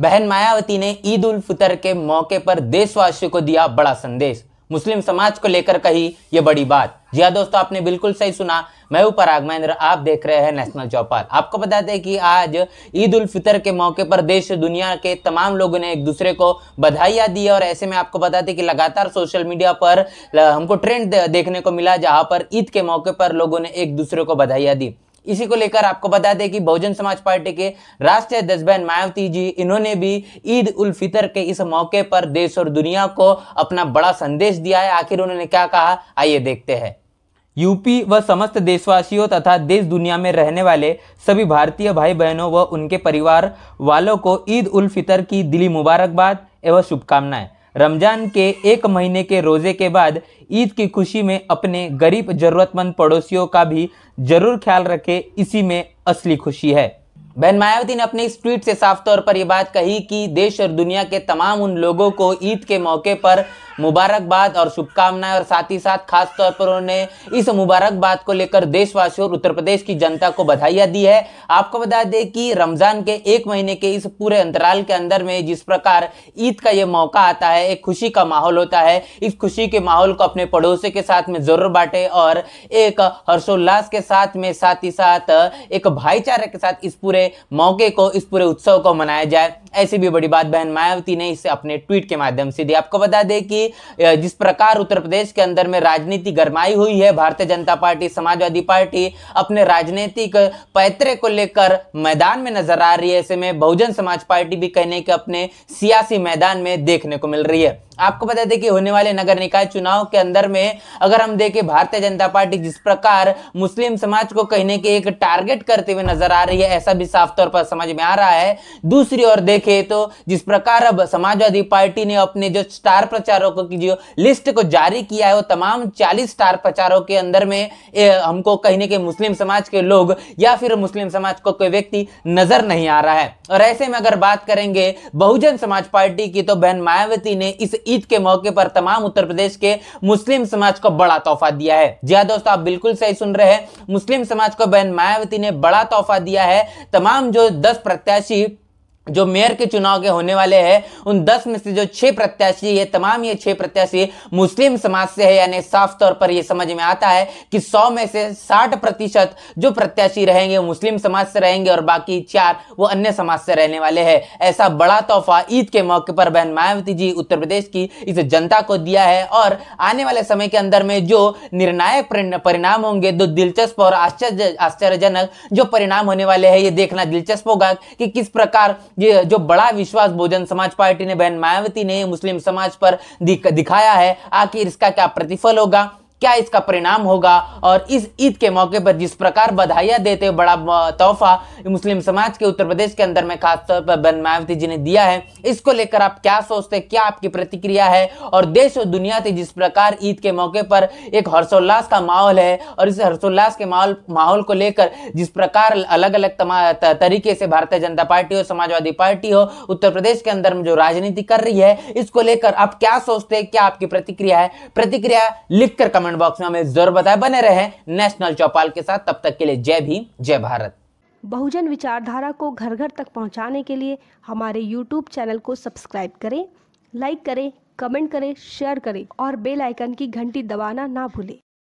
बहन मायावती ने ईद उल फितर के मौके पर देशवासियों को दिया बड़ा संदेश मुस्लिम समाज को लेकर कही ये बड़ी बात जी हाँ दोस्तों आपने बिल्कुल सही सुना मैं हूं पराग महेंद्र आप देख रहे हैं नेशनल चौपाल आपको बता दें कि आज ईद उल फितर के मौके पर देश दुनिया के तमाम लोगों ने एक दूसरे को बधाइयाँ दी और ऐसे में आपको बता दें कि लगातार सोशल मीडिया पर हमको ट्रेंड देखने को मिला जहां पर ईद के मौके पर लोगों ने एक दूसरे को बधाइयाँ दी इसी को लेकर आपको बता दें कि बहुजन समाज पार्टी के राष्ट्रीय अध्यक्ष बहन मायावती जी इन्होंने भी ईद उल फितर के इस मौके पर देश और दुनिया को अपना बड़ा संदेश दिया है आखिर उन्होंने क्या कहा आइए देखते हैं यूपी व समस्त देशवासियों तथा देश दुनिया में रहने वाले सभी भारतीय भाई बहनों व उनके परिवार वालों को ईद उल फितर की दिली मुबारकबाद एवं शुभकामनाएं रमजान के एक महीने के रोज़े के बाद ईद की खुशी में अपने गरीब ज़रूरतमंद पड़ोसियों का भी जरूर ख्याल रखे इसी में असली खुशी है बहन मायावती ने अपने इस ट्वीट से साफ तौर पर यह बात कही कि देश और दुनिया के तमाम उन लोगों को ईद के मौके पर मुबारकबाद और शुभकामनाएं और साथ ही साथ खास तौर पर उन्होंने इस मुबारकबाद को लेकर देशवासियों और उत्तर प्रदेश की जनता को बधाइयां दी है आपको बता दें कि रमजान के एक महीने के इस पूरे अंतराल के अंदर में जिस प्रकार ईद का यह मौका आता है एक खुशी का माहौल होता है इस खुशी के माहौल को अपने पड़ोसी के साथ में जरूर बांटे और एक हर्षोल्लास के साथ में साथ ही साथ एक भाईचारे के साथ इस पूरे मौके को इस पूरे उत्सव को मनाया जाए ऐसी भी बड़ी बात बहन मायावती ने इसे अपने ट्वीट के माध्यम से दी आपको बता दें कि जिस प्रकार उत्तर प्रदेश के अंदर में राजनीति गरमाई हुई है भारतीय जनता पार्टी समाजवादी पार्टी अपने राजनीतिक पैतरे को लेकर मैदान में नजर आ रही है ऐसे में बहुजन समाज पार्टी भी कहने के अपने सियासी मैदान में देखने को मिल रही है आपको बता दें कि होने वाले नगर निकाय चुनाव के अंदर में अगर हम देखें भारतीय जनता पार्टी जिस प्रकार मुस्लिम समाज को कहने के एक टारगेट करते हुए नजर आ रही है ऐसा भी साफ तौर पर समझ में आ रहा है दूसरी ओर देखे तो जिस प्रकार अब समाजवादी पार्टी ने अपने जो स्टार प्रचारकों की जो लिस्ट को जारी किया है वो तमाम चालीस स्टार प्रचारों के अंदर में हमको कहने के मुस्लिम समाज के लोग या फिर मुस्लिम समाज को कोई व्यक्ति नजर नहीं आ रहा है और ऐसे में अगर बात करेंगे बहुजन समाज पार्टी की तो बहन मायावती ने इस ईद के मौके पर तमाम उत्तर प्रदेश के मुस्लिम समाज को बड़ा तोहफा दिया है जी हाँ दोस्तों आप बिल्कुल सही सुन रहे हैं मुस्लिम समाज को बहन मायावती ने बड़ा तोहफा दिया है तमाम जो दस प्रत्याशी जो मेयर के चुनाव के होने वाले हैं उन दस में से जो छह प्रत्याशी ये तमाम ये छह प्रत्याशी मुस्लिम समाज से है यानी साफ तौर पर ये समझ में आता है कि सौ में से साठ प्रतिशत जो प्रत्याशी रहेंगे मुस्लिम समाज से रहेंगे और बाकी चार वो अन्य समाज से रहने वाले हैं ऐसा बड़ा तोहफा ईद के मौके पर बहन मायावती जी उत्तर प्रदेश की इस जनता को दिया है और आने वाले समय के अंदर में जो निर्णायक परिणाम होंगे जो दिलचस्प और आश्चर्य आश्चर्यजनक जो परिणाम होने वाले हैं ये देखना दिलचस्प होगा कि किस प्रकार ये जो बड़ा विश्वास बहुजन समाज पार्टी ने बहन मायावती ने मुस्लिम समाज पर दिखाया है आखिर इसका क्या प्रतिफल होगा क्या इसका परिणाम होगा और इस ईद के मौके पर जिस प्रकार बधाइयाँ देते बड़ा तोहफा मुस्लिम समाज के उत्तर प्रदेश के अंदर में खासतौर पर बन मायावती जी ने दिया है इसको लेकर आप क्या सोचते क्या आपकी प्रतिक्रिया है और देश और दुनिया से जिस प्रकार ईद के मौके पर एक हर्षोल्लास का माहौल है और इस हर्षोल्लास के माहौल माहौल को लेकर जिस प्रकार अलग अलग तरीके से भारतीय जनता पार्टी हो समाजवादी पार्टी हो उत्तर प्रदेश के अंदर में जो राजनीति कर रही है इसको लेकर आप क्या सोचते हैं क्या आपकी प्रतिक्रिया है प्रतिक्रिया लिखकर कमेंट कमेंट बॉक्स में हमें जरूर बताएं बने रहे नेशनल चौपाल के साथ तब तक के लिए जय भीम जय भारत बहुजन विचारधारा को घर घर तक पहुंचाने के लिए हमारे यूट्यूब चैनल को सब्सक्राइब करें लाइक करें कमेंट करें शेयर करें और बेल आइकन की घंटी दबाना ना भूलें